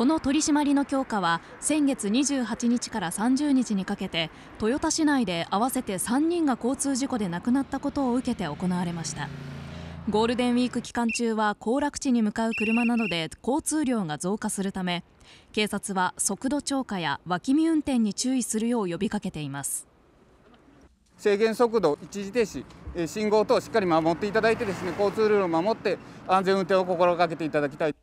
この取り締まりの強化は先月28日から30日にかけて豊田市内で合わせて3人が交通事故で亡くなったことを受けて行われましたゴールデンウィーク期間中は行楽地に向かう車などで交通量が増加するため警察は速度超過や脇見運転に注意するよう呼びかけています制限速度一時停止信号等をしっかり守っていただいてですね交通ルールを守って安全運転を心がけていただきたい。